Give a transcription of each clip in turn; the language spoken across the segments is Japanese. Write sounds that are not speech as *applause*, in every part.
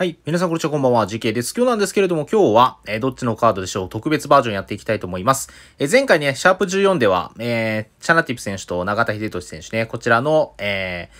はい。皆さん、こんにちは。こんばんは。GK です。今日なんですけれども、今日は、えー、どっちのカードでしょう特別バージョンやっていきたいと思います。えー、前回ね、シャープ14では、えー、チャナティプ選手と永田秀俊選手ね、こちらの、え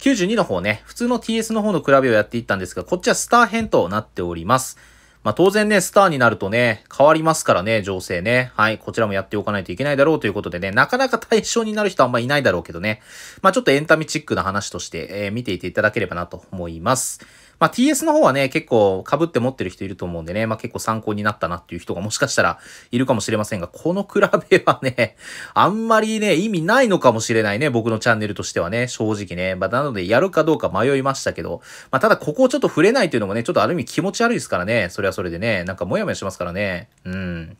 ー、92の方ね、普通の TS の方の比べをやっていったんですが、こっちはスター編となっております。まあ、当然ね、スターになるとね、変わりますからね、情勢ね。はい、こちらもやっておかないといけないだろうということでね、なかなか対象になる人あんまいないだろうけどね。まあ、ちょっとエンタメチックな話として、え見ていていただければなと思います。まあ、TS の方はね、結構被って持ってる人いると思うんでね、まあ、結構参考になったなっていう人がもしかしたらいるかもしれませんが、この比べはね、*laughs* あんまりね、意味ないのかもしれないね、僕のチャンネルとしてはね、正直ね。まあ、なので、やるかどうか迷いましたけど、まあ、ただここをちょっと触れないというのもね、ちょっとある意味気持ち悪いですからね、それはそれでね、なんかモヤモヤしますからね。うん。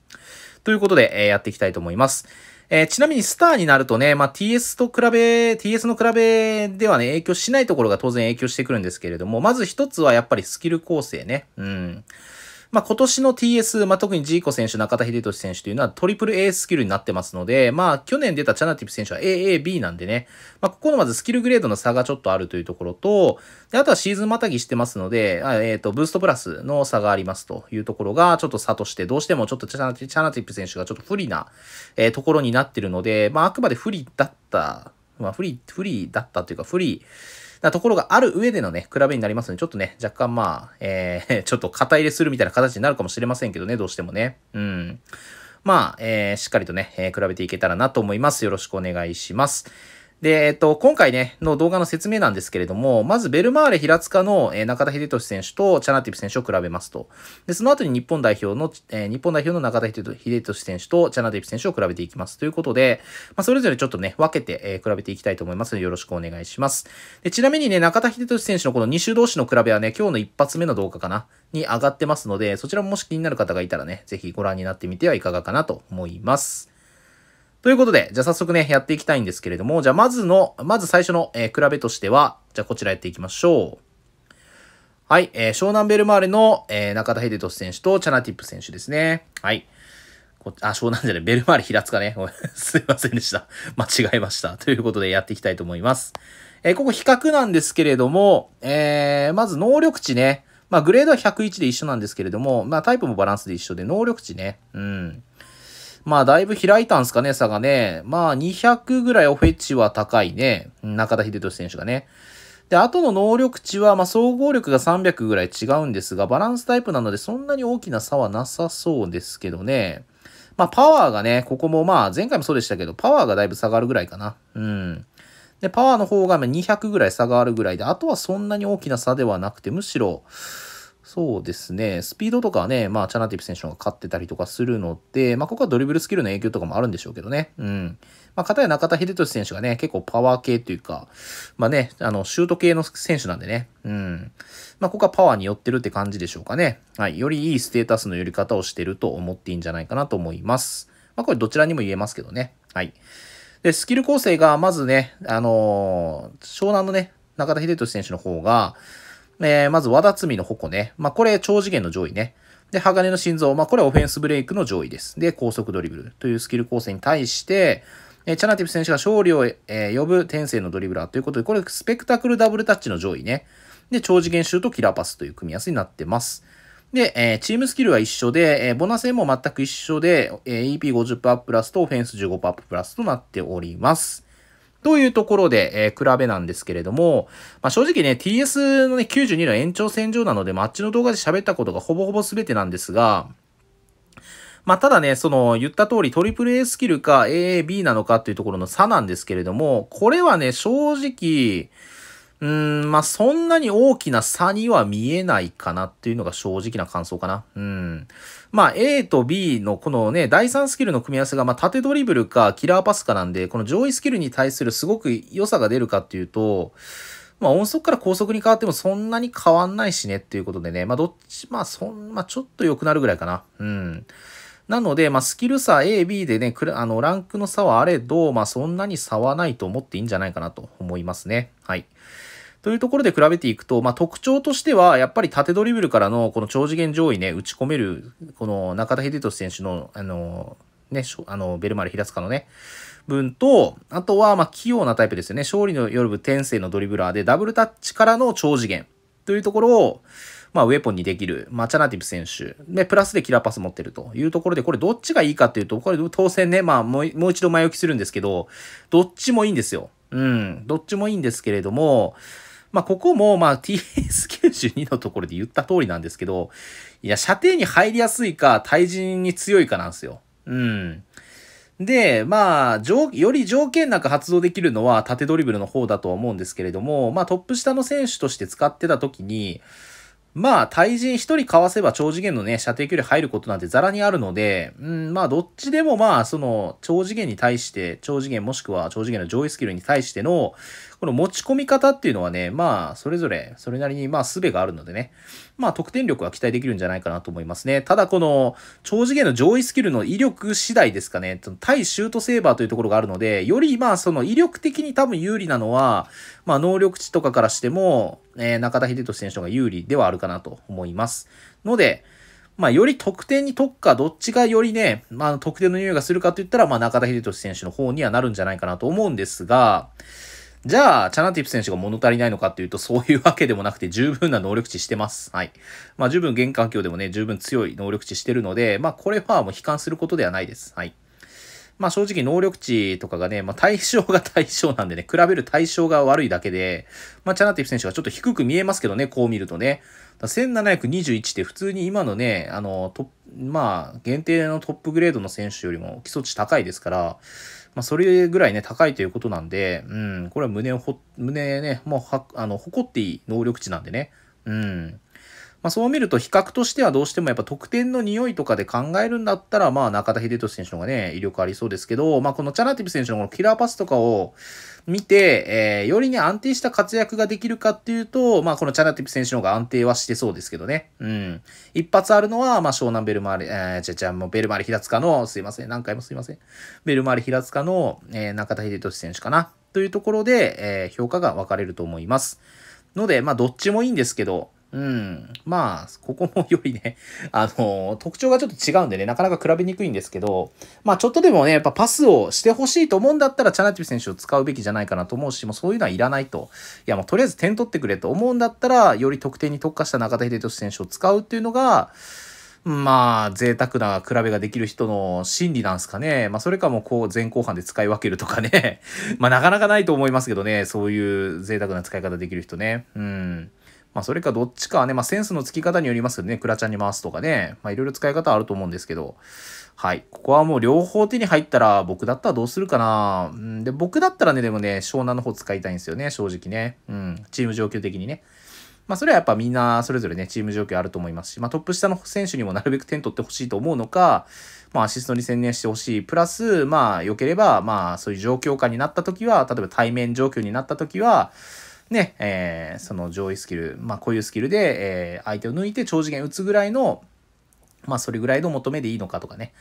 ということで、えー、やっていきたいと思います。えー、ちなみにスターになるとね、まあ、TS と比べ、TS の比べではね、影響しないところが当然影響してくるんですけれども、まず一つはやっぱりスキル構成ね。うん。まあ、今年の TS、まあ、特にジーコ選手、中田秀俊選手というのはトリプル A スキルになってますので、まあ、去年出たチャナティプ選手は AAB なんでね、まあ、ここのまずスキルグレードの差がちょっとあるというところと、であとはシーズンまたぎしてますので、えっ、ー、と、ブーストプラスの差がありますというところが、ちょっと差として、どうしてもちょっとチャナティプ選手がちょっと不利な、えー、ところになってるので、まあ、あくまで不利だった、まあ、不利、不利だったというか、不利、なところがある上でのね、比べになりますので、ちょっとね、若干まあ、えー、*laughs* ちょっと肩入れするみたいな形になるかもしれませんけどね、どうしてもね。うん。まあ、えー、しっかりとね、えー、比べていけたらなと思います。よろしくお願いします。で、えっと、今回ね、の動画の説明なんですけれども、まずベルマーレ平塚の、えー、中田秀俊選手とチャナティプ選手を比べますと。で、その後に日本代表の、えー、日本代表の中田秀俊選手とチャナティプ選手を比べていきます。ということで、まあ、それぞれちょっとね、分けて、えー、比べていきたいと思いますので、よろしくお願いします。で、ちなみにね、中田秀俊選手のこの2種同士の比べはね、今日の一発目の動画かな、に上がってますので、そちらももし気になる方がいたらね、ぜひご覧になってみてはいかがかなと思います。ということで、じゃあ早速ね、やっていきたいんですけれども、じゃあまずの、まず最初の、えー、比べとしては、じゃあこちらやっていきましょう。はい、えー、湘南ベルマーレの、えー、中田秀俊選手とチャナティップ選手ですね。はい。こあ、湘南じゃない、ベルマーレ平塚ね。*laughs* すいませんでした。間違えました。ということでやっていきたいと思います。えー、ここ比較なんですけれども、えー、まず能力値ね。まあ、グレードは101で一緒なんですけれども、まあ、タイプもバランスで一緒で、能力値ね。うん。まあ、だいぶ開いたんすかね、差がね。まあ、200ぐらいオフェチは高いね。中田秀俊選手がね。で、あとの能力値は、まあ、総合力が300ぐらい違うんですが、バランスタイプなのでそんなに大きな差はなさそうですけどね。まあ、パワーがね、ここもまあ、前回もそうでしたけど、パワーがだいぶ下がるぐらいかな。うん。で、パワーの方が200ぐらい差があるぐらいで、あとはそんなに大きな差ではなくて、むしろ、そうですね。スピードとかはね、まあ、チャナティプ選手が勝ってたりとかするので、まあ、ここはドリブルスキルの影響とかもあるんでしょうけどね。うん。まあ、片や中田秀俊選手がね、結構パワー系というか、まあね、あの、シュート系の選手なんでね。うん。まあ、ここはパワーに寄ってるって感じでしょうかね。はい。よりいいステータスの寄り方をしてると思っていいんじゃないかなと思います。まあ、これどちらにも言えますけどね。はい。で、スキル構成が、まずね、あのー、湘南のね、中田秀俊選手の方が、えー、まず、和田みの矛ね。まあ、これ、超次元の上位ね。で、鋼の心臓。まあ、これオフェンスブレイクの上位です。で、高速ドリブルというスキル構成に対して、えー、チャナティブ選手が勝利を、えー、呼ぶ天性のドリブラーということで、これ、スペクタクルダブルタッチの上位ね。で、超次元シュートキラーパスという組み合わせになってます。で、えー、チームスキルは一緒で、えー、ボナンも全く一緒で、えー、EP50% プラスとオフェンス15%プラスとなっております。というところで、えー、比べなんですけれども、まあ、正直ね、TS のね、92の延長線上なので、マあ、チっちの動画で喋ったことがほぼほぼ全てなんですが、まあ、ただね、その、言った通り、トリプル A スキルか AAB なのかっていうところの差なんですけれども、これはね、正直、うん、まあ、そんなに大きな差には見えないかなっていうのが正直な感想かな。うん。まあ、A と B のこのね、第3スキルの組み合わせが、まあ、縦ドリブルかキラーパスかなんで、この上位スキルに対するすごく良さが出るかっていうと、まあ、音速から高速に変わってもそんなに変わんないしねっていうことでね、まあ、どっち、まあ、そん、まあ、ちょっと良くなるぐらいかな。うん。なので、まあ、スキル差 A、B でね、あの、ランクの差はあれど、まあ、そんなに差はないと思っていいんじゃないかなと思いますね。はい。というところで比べていくと、まあ、特徴としては、やっぱり縦ドリブルからのこの超次元上位ね、打ち込める、この中田秀俊選手の、あの、ね、あの、ベルマル平塚のね、分と、あとは、ま器用なタイプですよね。勝利の夜部天性のドリブラーで、ダブルタッチからの超次元というところを、まあ、ウェポンにできる、マチャナティブ選手、で、プラスでキラーパス持ってるというところで、これどっちがいいかっていうと、これ当選ね、まあ、もうもう一度前置きするんですけど、どっちもいいんですよ。うん、どっちもいいんですけれども、まあ、ここも、まあ、TS92 のところで言った通りなんですけど、いや、射程に入りやすいか、対人に強いかなんですよ。うん。で、まあ、より条件なく発動できるのは縦ドリブルの方だとは思うんですけれども、まあ、トップ下の選手として使ってた時に、まあ、対人1人かわせば長次元のね、射程距離入ることなんてザラにあるので、うん、まあ、どっちでもまあ、その、長次元に対して、長次元もしくは長次元の上位スキルに対してのこの持ち込み方っていうのはね、まあ、それぞれ、それなりに、まあ、すべがあるのでね、まあ、得点力は期待できるんじゃないかなと思いますね。ただ、この、超次元の上位スキルの威力次第ですかね、対シュートセーバーというところがあるので、より、まあ、その威力的に多分有利なのは、まあ、能力値とかからしても、えー、中田秀俊選手の方が有利ではあるかなと思います。ので、まあ、より得点に特化、どっちがよりね、まあ、得点の匂いがするかといったら、まあ、中田秀俊選手の方にはなるんじゃないかなと思うんですが、じゃあ、チャナティプ選手が物足りないのかっていうと、そういうわけでもなくて、十分な能力値してます。はい。まあ、十分現環境でもね、十分強い能力値してるので、まあ、これはもう悲観することではないです。はい。まあ正直能力値とかがね、まあ対象が対象なんでね、比べる対象が悪いだけで、まあチャナティフ選手がちょっと低く見えますけどね、こう見るとね。1721って普通に今のね、あの、まあ限定のトップグレードの選手よりも基礎値高いですから、まあ、それぐらいね、高いということなんで、うん、これは胸をほ、胸ね、もうは、あの、誇っていい能力値なんでね、うん。まあ、そう見ると比較としてはどうしてもやっぱ得点の匂いとかで考えるんだったら、まあ中田秀俊選手の方がね、威力ありそうですけど、まあこのチャラティブ選手のこのキラーパスとかを、見て、えー、よりね、安定した活躍ができるかっていうと、まあ、このチャナティプ選手の方が安定はしてそうですけどね。うん。一発あるのは、まあ、湘南ベルマーレ、えー、じゃじゃもうベルマーレ平塚の、すいません、何回もすいません。ベルマーレ平塚の、えー、中田秀俊選手かな。というところで、えー、評価が分かれると思います。ので、まあ、どっちもいいんですけど、うん。まあ、ここもよりね、*laughs* あの特徴がちょっと違うんでね、なかなか比べにくいんですけど、まあ、ちょっとでもね、やっぱパスをしてほしいと思うんだったら、チャナティブ選手を使うべきじゃないかなと思うし、もうそういうのはいらないと。いや、もうとりあえず点取ってくれと思うんだったら、より得点に特化した中田英寿選手を使うっていうのが、まあ、贅沢な比べができる人の心理なんすかね。まあ、それかもこう、前後半で使い分けるとかね。*laughs* まあ、なかなかないと思いますけどね。そういう贅沢な使い方できる人ね。うん。まあ、それかどっちかはね、まあ、センスの付き方によりますけどね、クラちゃんに回すとかね、まあ、いろいろ使い方あると思うんですけど、はい。ここはもう両方手に入ったら、僕だったらどうするかなうん、で、僕だったらね、でもね、湘南の方使いたいんですよね、正直ね。うん、チーム状況的にね。まあ、それはやっぱみんなそれぞれね、チーム状況あると思いますし、まあ、トップ下の選手にもなるべく点取ってほしいと思うのか、まあ、アシストに専念してほしい。プラス、まあ、良ければ、まあ、そういう状況下になった時は、例えば対面状況になった時は、ね、えー、その上位スキル、まあ、こういうスキルで、えー、相手を抜いて超次元打つぐらいの、まあ、それぐらいの求めでいいのかとかね。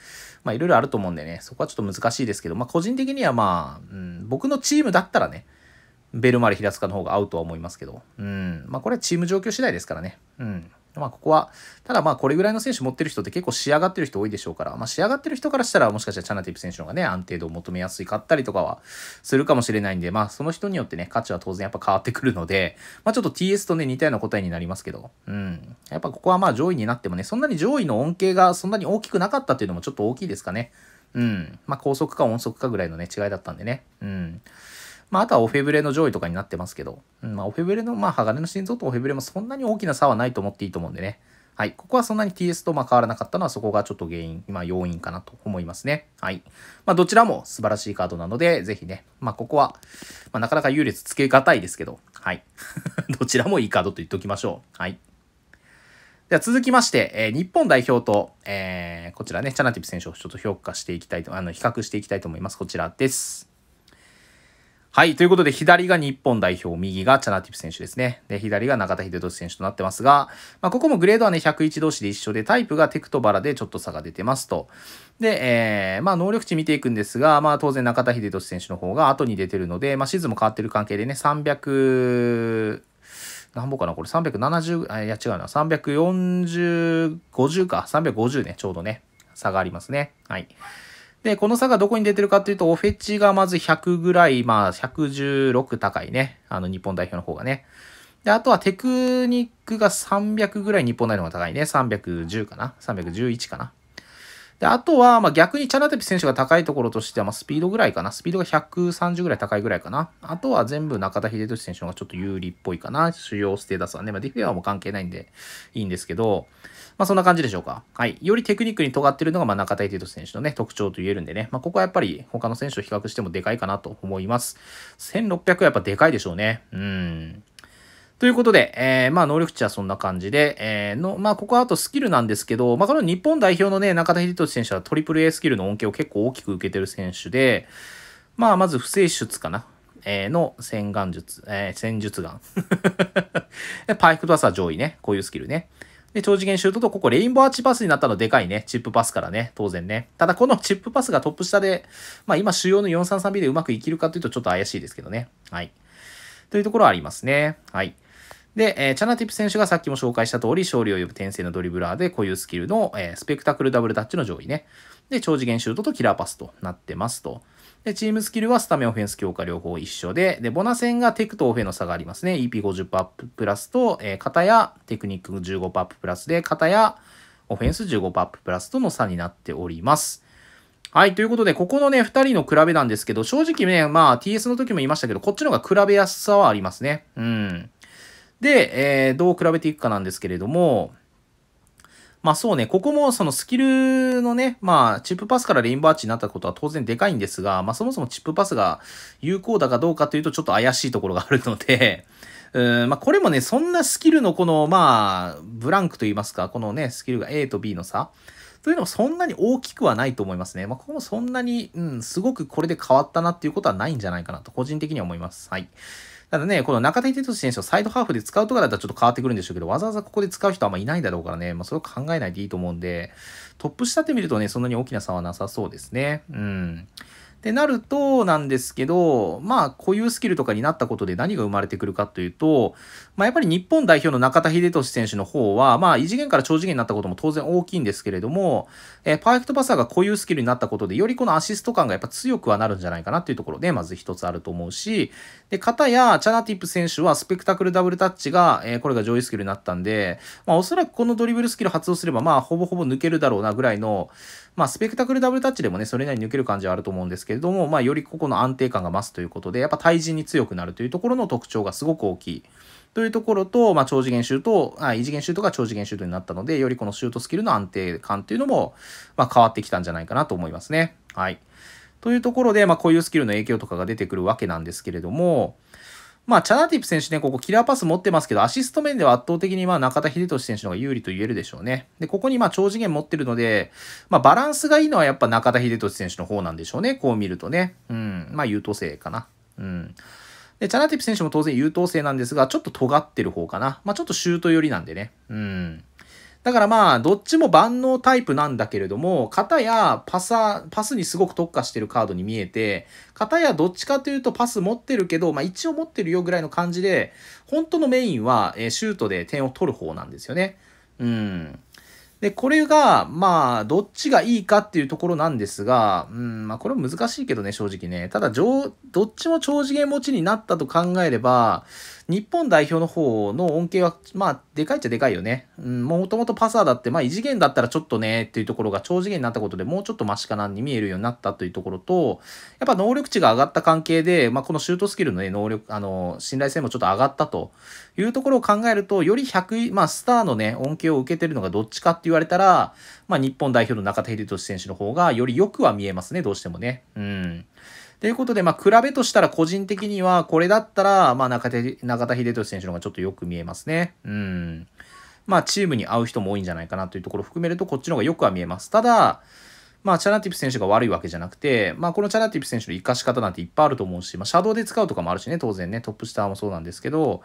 まあ、いろいろあると思うんでね、そこはちょっと難しいですけど、まあ、個人的にはまあ、うん、僕のチームだったらね、ベルマル平塚の方が合うとは思いますけど、うん、まあ、これはチーム状況次第ですからね。うん。まあ、ここは、ただまあ、これぐらいの選手持ってる人って結構仕上がってる人多いでしょうから、まあ、仕上がってる人からしたら、もしかしたらチャナティブ選手の方がね、安定度を求めやすいかったりとかはするかもしれないんで、まあ、その人によってね、価値は当然やっぱ変わってくるので、まあ、ちょっと TS とね、似たような答えになりますけど、うん。やっぱここはまあ、上位になってもね、そんなに上位の恩恵がそんなに大きくなかったっていうのもちょっと大きいですかね。うん。まあ、高速か音速かぐらいのね、違いだったんでね。うん。まあ、あとはオフェブレの上位とかになってますけど、うんまあ、オフェブレの、まあ、鋼の心臓とオフェブレもそんなに大きな差はないと思っていいと思うんでね。はい。ここはそんなに TS とま変わらなかったのは、そこがちょっと原因、まあ、要因かなと思いますね。はい。まあ、どちらも素晴らしいカードなので、ぜひね、まあ、ここは、まあ、なかなか優劣つけがたいですけど、はい。*laughs* どちらもいいカードと言っておきましょう。はい。では続きまして、えー、日本代表と、えー、こちらね、チャナティプ選手をちょっと評価していきたいと、あの、比較していきたいと思います。こちらです。はい。ということで、左が日本代表、右がチャナティプ選手ですね。で、左が中田秀俊選手となってますが、まあ、ここもグレードはね、101同士で一緒で、タイプがテクトバラでちょっと差が出てますと。で、えー、まあ、能力値見ていくんですが、まあ、当然中田秀俊選手の方が後に出てるので、まあ、シーズンも変わってる関係でね、300、何本かなこれ370、いや違うな、340、50か、350ね、ちょうどね、差がありますね。はい。で、この差がどこに出てるかというと、オフェチがまず100ぐらい、まあ116高いね。あの日本代表の方がね。で、あとはテクニックが300ぐらい日本代表の方が高いね。310かな ?311 かなで、あとは、まあ、逆にチャナテピ選手が高いところとしては、まあ、スピードぐらいかな。スピードが130ぐらい高いぐらいかな。あとは全部中田英寿選手の方がちょっと有利っぽいかな。主要ステータスはね。まあ、ディフェアも関係ないんで、いいんですけど、まあ、そんな感じでしょうか。はい。よりテクニックに尖ってるのが、まあ、中田英寿選手のね、特徴と言えるんでね、まあ、ここはやっぱり他の選手と比較してもでかいかなと思います。1600はやっぱでかいでしょうね。うん。ということで、えー、まあ、能力値はそんな感じで、えー、の、まあ、ここはあとスキルなんですけど、まあ、この日本代表のね、中田英寿選手はトリプル A スキルの恩恵を結構大きく受けてる選手で、まあ、まず不正出かな。えー、の洗顔術、えー、戦術眼。*laughs* パイクとパス上位ね。こういうスキルね。で、超次元シュートと、ここレインボーアーチパスになったのでかいね。チップパスからね、当然ね。ただこのチップパスがトップ下で、まあ今主要の 433B でうまくいけるかというとちょっと怪しいですけどね。はい。というところはありますね。はい。で、えー、チャナティップ選手がさっきも紹介した通り、勝利を呼ぶ転生のドリブラーで、こういうスキルの、えー、スペクタクルダブルタッチの上位ね。で、超次元シュートとキラーパスとなってますと。で、チームスキルはスタメンオフェンス強化両方一緒で、で、ボナ戦がテクとオフェの差がありますね。EP50 アッププラスと、えー、片やテクニック15アッププラスで、片やオフェンス15アッププラスとの差になっております。はい。ということで、ここのね、二人の比べなんですけど、正直ね、まあ、TS の時も言いましたけど、こっちの方が比べやすさはありますね。うん。で、えー、どう比べていくかなんですけれども、まあそうね、ここもそのスキルのね、まあチップパスからレインバーチになったことは当然でかいんですが、まあそもそもチップパスが有効だかどうかというとちょっと怪しいところがあるので *laughs* うん、まあこれもね、そんなスキルのこの、まあ、ブランクと言いますか、このね、スキルが A と B の差というのもそんなに大きくはないと思いますね。まあ、ここもそんなに、うん、すごくこれで変わったなっていうことはないんじゃないかなと、個人的には思います。はい。ただね、この中田哲選手をサイドハーフで使うとかだったらちょっと変わってくるんでしょうけど、わざわざここで使う人はあんまいないだろうからね、まあ、それを考えないでいいと思うんで、トップ下って見るとね、そんなに大きな差はなさそうですね。うん。ってなるとなんですけど、まあ、固有スキルとかになったことで何が生まれてくるかというと、まあ、やっぱり日本代表の中田秀俊選手の方は、まあ、異次元から超次元になったことも当然大きいんですけれども、えー、パーフェクトパサーが固有スキルになったことで、よりこのアシスト感がやっぱ強くはなるんじゃないかなっていうところで、まず一つあると思うし、で、片やチャナティップ選手はスペクタクルダブルタッチが、えー、これが上位スキルになったんで、まあ、おそらくこのドリブルスキル発動すれば、まあ、ほぼほぼ抜けるだろうなぐらいの、まあ、スペクタクルダブルタッチでもね、それなりに抜ける感じはあると思うんですけれども、まあ、よりここの安定感が増すということで、やっぱ対人に強くなるというところの特徴がすごく大きい。というところと、まあ、超次元シュート、あ異次元シュートが超次元シュートになったので、よりこのシュートスキルの安定感っていうのも、まあ、変わってきたんじゃないかなと思いますね。はい。というところで、まあ、こういうスキルの影響とかが出てくるわけなんですけれども、まあ、チャナティプ選手ね、ここキラーパス持ってますけど、アシスト面では圧倒的にまあ中田秀俊選手の方が有利と言えるでしょうね。で、ここにまあ超次元持ってるので、まあバランスがいいのはやっぱ中田秀俊選手の方なんでしょうね。こう見るとね。うん。まあ優等生かな。うん。で、チャナティプ選手も当然優等生なんですが、ちょっと尖ってる方かな。まあちょっとシュート寄りなんでね。うん。だからまあ、どっちも万能タイプなんだけれども、片やパサ、パスにすごく特化してるカードに見えて、片やどっちかというとパス持ってるけど、まあ一応持ってるよぐらいの感じで、本当のメインは、えシュートで点を取る方なんですよね。うん。で、これが、まあ、どっちがいいかっていうところなんですが、うん、まあ、これ難しいけどね、正直ね。ただ、どっちも超次元持ちになったと考えれば、日本代表の方の恩恵は、まあ、でかいっちゃでかいよね。うん、もともとパサーだって、まあ、異次元だったらちょっとね、っていうところが超次元になったことでもうちょっとマシかなに見えるようになったというところと、やっぱ能力値が上がった関係で、まあ、このシュートスキルのね、能力、あの、信頼性もちょっと上がったというところを考えると、より100、まあ、スターのね、恩恵を受けてるのがどっちかって言われたら、まあ、日本代表の中田ト寿選手の方が、よりよくは見えますね、どうしてもね。うん。ということで、まあ、比べとしたら個人的には、これだったら、まあ、中田、中田秀俊選手の方がちょっとよく見えますね。うん。まあ、チームに合う人も多いんじゃないかなというところを含めると、こっちの方がよくは見えます。ただ、まあ、チャナティプ選手が悪いわけじゃなくて、まあ、このチャナティプ選手の活かし方なんていっぱいあると思うし、まあ、シャドウで使うとかもあるしね、当然ね、トップスターもそうなんですけど、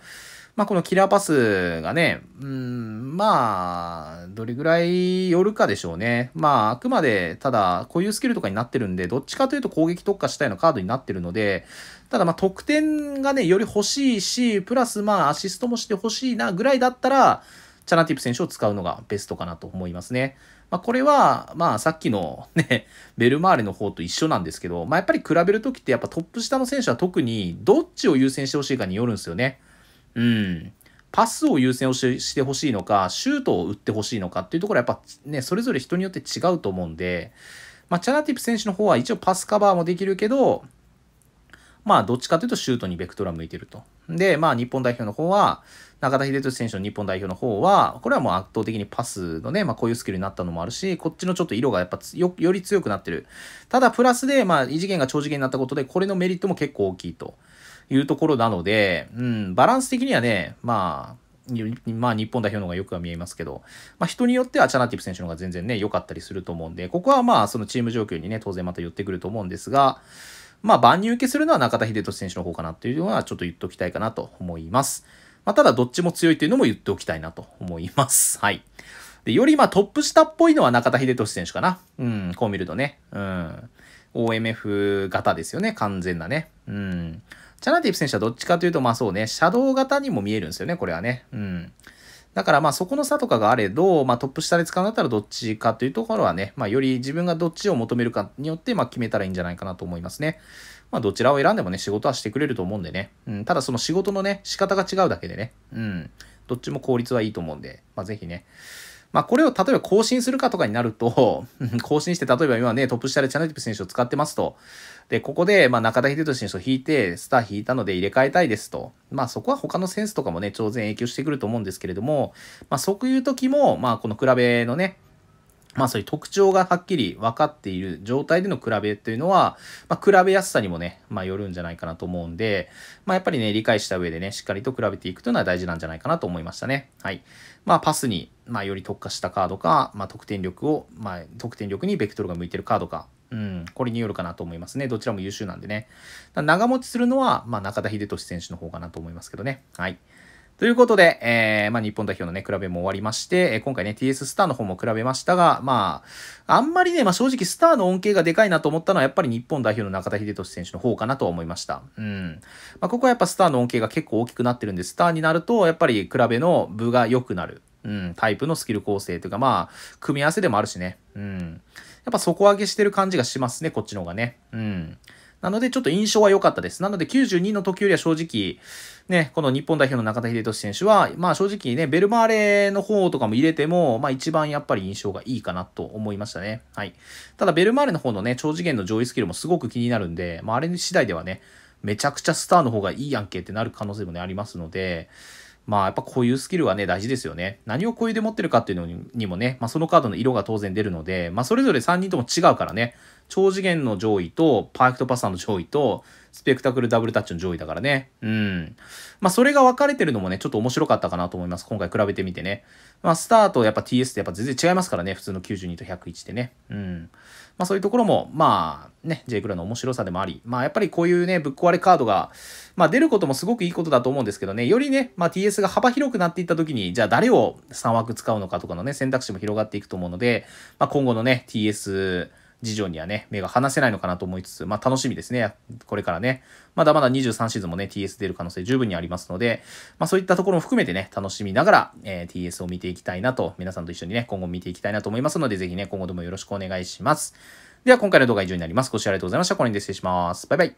まあ、このキラーパスがね、うん、まあ、どれぐらい寄るかでしょうね。まあ、あくまで、ただ、こういうスキルとかになってるんで、どっちかというと攻撃特化したようなカードになってるので、ただまあ、得点がね、より欲しいし、プラスまあ、アシストもして欲しいなぐらいだったら、チャナティプ選手を使うのがベストかなと思いますね。まあ、これは、まあ、さっきのね、ベルマーレの方と一緒なんですけど、まあ、やっぱり比べるときって、やっぱトップ下の選手は特に、どっちを優先してほしいかによるんですよね。うん。パスを優先をしてほしいのか、シュートを打ってほしいのかっていうところはやっぱね、それぞれ人によって違うと思うんで、まあ、チャナティプ選手の方は一応パスカバーもできるけど、まあ、どっちかというとシュートにベクトルは向いてると。で、まあ、日本代表の方は、中田英寿選手の日本代表の方は、これはもう圧倒的にパスのね、まあ、こういうスキルになったのもあるし、こっちのちょっと色がやっぱよより強くなってる。ただ、プラスで、まあ、異次元が長次元になったことで、これのメリットも結構大きいと。いうところなので、うん、バランス的にはね、まあ、まあ、日本代表の方がよくは見えますけど、まあ、人によってはチャナティプ選手の方が全然ね、良かったりすると思うんで、ここはまあ、そのチーム状況にね、当然また寄ってくると思うんですが、まあ、万人受けするのは中田英寿選手の方かなというのは、ちょっと言っときたいかなと思います。まあ、ただ、どっちも強いというのも言っておきたいなと思います。*laughs* はい。で、よりまあ、トップ下っぽいのは中田英寿選手かな。うん、こう見るとね。うん。OMF 型ですよね、完全なね。うん。チャナティプ選手はどっちかというと、まあそうね、シャドウ型にも見えるんですよね、これはね。うん。だからまあそこの差とかがあれど、まあトップ下で使うんだったらどっちかというところはね、まあより自分がどっちを求めるかによってまあ決めたらいいんじゃないかなと思いますね。まあどちらを選んでもね、仕事はしてくれると思うんでね。うん、ただその仕事のね、仕方が違うだけでね。うん。どっちも効率はいいと思うんで、まあぜひね。まあ、これを例えば更新するかとかになると *laughs* 更新して、例えば今ね、トップ下でチャナティプ選手を使ってますと。で、ここで、まあ、中田秀俊選手を引いて、スター引いたので入れ替えたいですと。まあ、そこは他のセンスとかもね、当然影響してくると思うんですけれども、まあ、そういう時も、まあ、この比べのね、まあそういう特徴がはっきり分かっている状態での比べというのは、まあ比べやすさにもね、まあよるんじゃないかなと思うんで、まあやっぱりね、理解した上でね、しっかりと比べていくというのは大事なんじゃないかなと思いましたね。はい。まあパスに、まあより特化したカードか、まあ得点力を、まあ得点力にベクトルが向いてるカードか、うん、これによるかなと思いますね。どちらも優秀なんでね。長持ちするのは、まあ中田秀俊選手の方かなと思いますけどね。はい。ということで、えー、まあ、日本代表のね、比べも終わりまして、え今回ね、TS スターの方も比べましたが、まあ、あんまりね、まあ、正直スターの恩恵がでかいなと思ったのは、やっぱり日本代表の中田英寿選手の方かなと思いました。うん。まあ、ここはやっぱスターの恩恵が結構大きくなってるんで、スターになると、やっぱり比べの部が良くなる。うん、タイプのスキル構成というか、まあ、組み合わせでもあるしね。うん。やっぱ底上げしてる感じがしますね、こっちの方がね。うん。なので、ちょっと印象は良かったです。なので、92の時よりは正直、ね、この日本代表の中田秀俊選手は、まあ正直ね、ベルマーレの方とかも入れても、まあ一番やっぱり印象がいいかなと思いましたね。はい。ただ、ベルマーレの方のね、超次元の上位スキルもすごく気になるんで、まああれ次第ではね、めちゃくちゃスターの方がいいやんけってなる可能性もね、ありますので、まあやっぱこういうスキルはね、大事ですよね。何をこういうで持ってるかっていうのにもね、まあそのカードの色が当然出るので、まあそれぞれ3人とも違うからね、超次元の上位と、パーフェクトパスターの上位と、スペクタクルダブルタッチの上位だからね。うん。まあそれが分かれてるのもね、ちょっと面白かったかなと思います。今回比べてみてね。まあスターとやっぱ TS ってやっぱ全然違いますからね、普通の92と101ってね。うん。まあそういうところも、まあね、J クラの面白さでもあり、まあやっぱりこういうね、ぶっ壊れカードが、まあ出ることもすごくいいことだと思うんですけどね、よりね、まあ TS が幅広くなっていった時に、じゃあ誰を3枠使うのかとかのね、選択肢も広がっていくと思うので、まあ今後のね、TS、事情にはね、目が離せないのかなと思いつつ、まあ楽しみですね。これからね。まだまだ23シーズンもね、TS 出る可能性十分にありますので、まあそういったところも含めてね、楽しみながら、えー、TS を見ていきたいなと、皆さんと一緒にね、今後見ていきたいなと思いますので、ぜひね、今後ともよろしくお願いします。では今回の動画は以上になります。ご視聴ありがとうございました。これにで失礼します。バイバイ。